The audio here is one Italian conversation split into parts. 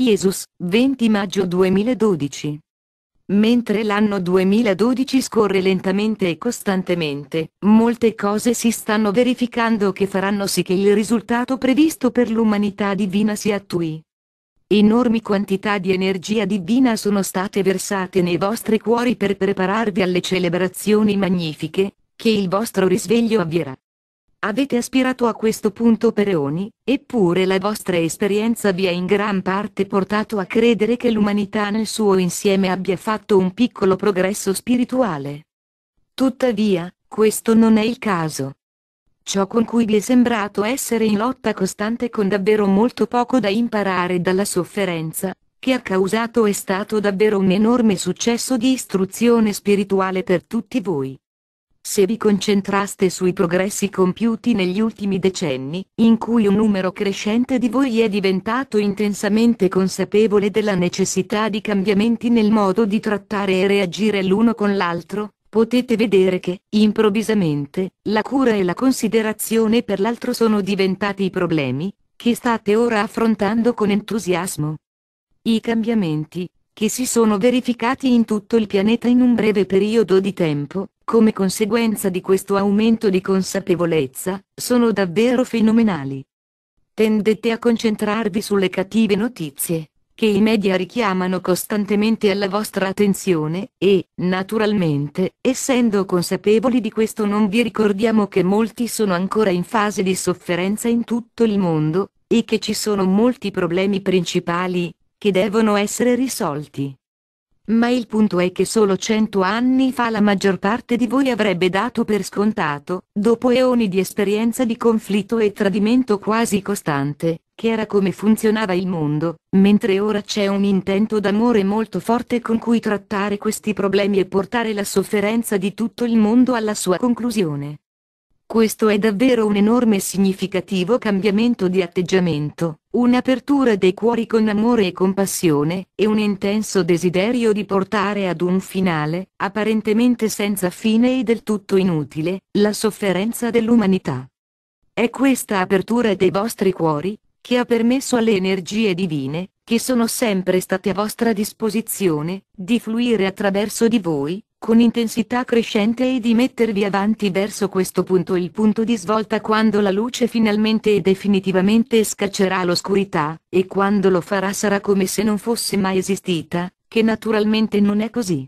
Jesus, 20 maggio 2012. Mentre l'anno 2012 scorre lentamente e costantemente, molte cose si stanno verificando che faranno sì che il risultato previsto per l'umanità divina si attui. Enormi quantità di energia divina sono state versate nei vostri cuori per prepararvi alle celebrazioni magnifiche, che il vostro risveglio avvierà. Avete aspirato a questo punto per eoni, eppure la vostra esperienza vi ha in gran parte portato a credere che l'umanità nel suo insieme abbia fatto un piccolo progresso spirituale. Tuttavia, questo non è il caso. Ciò con cui vi è sembrato essere in lotta costante con davvero molto poco da imparare dalla sofferenza, che ha causato è stato davvero un enorme successo di istruzione spirituale per tutti voi. Se vi concentraste sui progressi compiuti negli ultimi decenni, in cui un numero crescente di voi è diventato intensamente consapevole della necessità di cambiamenti nel modo di trattare e reagire l'uno con l'altro, potete vedere che, improvvisamente, la cura e la considerazione per l'altro sono diventati i problemi, che state ora affrontando con entusiasmo. I cambiamenti, che si sono verificati in tutto il pianeta in un breve periodo di tempo, come conseguenza di questo aumento di consapevolezza, sono davvero fenomenali. Tendete a concentrarvi sulle cattive notizie, che i media richiamano costantemente alla vostra attenzione, e, naturalmente, essendo consapevoli di questo non vi ricordiamo che molti sono ancora in fase di sofferenza in tutto il mondo, e che ci sono molti problemi principali, che devono essere risolti. Ma il punto è che solo cento anni fa la maggior parte di voi avrebbe dato per scontato, dopo eoni di esperienza di conflitto e tradimento quasi costante, che era come funzionava il mondo, mentre ora c'è un intento d'amore molto forte con cui trattare questi problemi e portare la sofferenza di tutto il mondo alla sua conclusione. Questo è davvero un enorme e significativo cambiamento di atteggiamento, un'apertura dei cuori con amore e compassione, e un intenso desiderio di portare ad un finale, apparentemente senza fine e del tutto inutile, la sofferenza dell'umanità. È questa apertura dei vostri cuori, che ha permesso alle energie divine, che sono sempre state a vostra disposizione, di fluire attraverso di voi, con intensità crescente e di mettervi avanti verso questo punto il punto di svolta quando la luce finalmente e definitivamente scaccerà l'oscurità, e quando lo farà sarà come se non fosse mai esistita, che naturalmente non è così.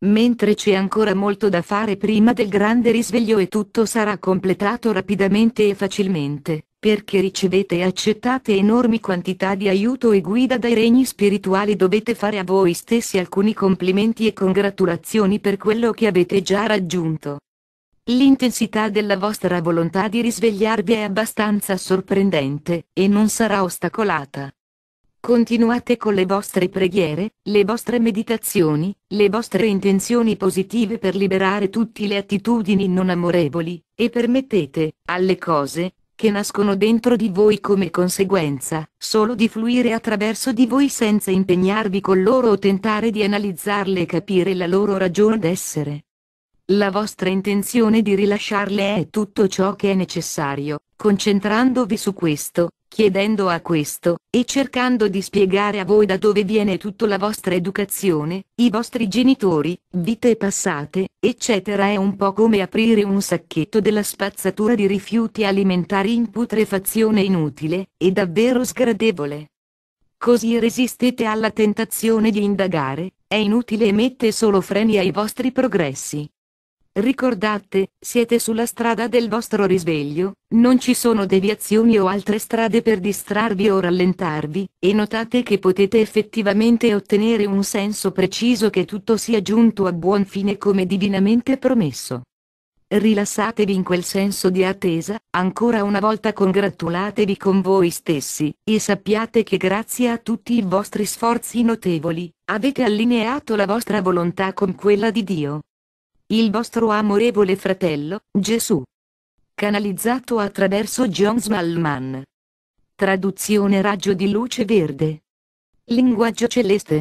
Mentre c'è ancora molto da fare prima del grande risveglio e tutto sarà completato rapidamente e facilmente, perché ricevete e accettate enormi quantità di aiuto e guida dai regni spirituali dovete fare a voi stessi alcuni complimenti e congratulazioni per quello che avete già raggiunto. L'intensità della vostra volontà di risvegliarvi è abbastanza sorprendente, e non sarà ostacolata. Continuate con le vostre preghiere, le vostre meditazioni, le vostre intenzioni positive per liberare tutte le attitudini non amorevoli, e permettete, alle cose, che nascono dentro di voi come conseguenza, solo di fluire attraverso di voi senza impegnarvi con loro o tentare di analizzarle e capire la loro ragione d'essere. La vostra intenzione di rilasciarle è tutto ciò che è necessario, concentrandovi su questo, Chiedendo a questo, e cercando di spiegare a voi da dove viene tutta la vostra educazione, i vostri genitori, vite passate, eccetera è un po' come aprire un sacchetto della spazzatura di rifiuti alimentari in putrefazione inutile, e davvero sgradevole. Così resistete alla tentazione di indagare, è inutile e mette solo freni ai vostri progressi. Ricordate, siete sulla strada del vostro risveglio, non ci sono deviazioni o altre strade per distrarvi o rallentarvi, e notate che potete effettivamente ottenere un senso preciso che tutto sia giunto a buon fine come divinamente promesso. Rilassatevi in quel senso di attesa, ancora una volta congratulatevi con voi stessi, e sappiate che grazie a tutti i vostri sforzi notevoli, avete allineato la vostra volontà con quella di Dio il vostro amorevole fratello, Gesù. Canalizzato attraverso John Smallman. Traduzione Raggio di Luce Verde. Linguaggio Celeste.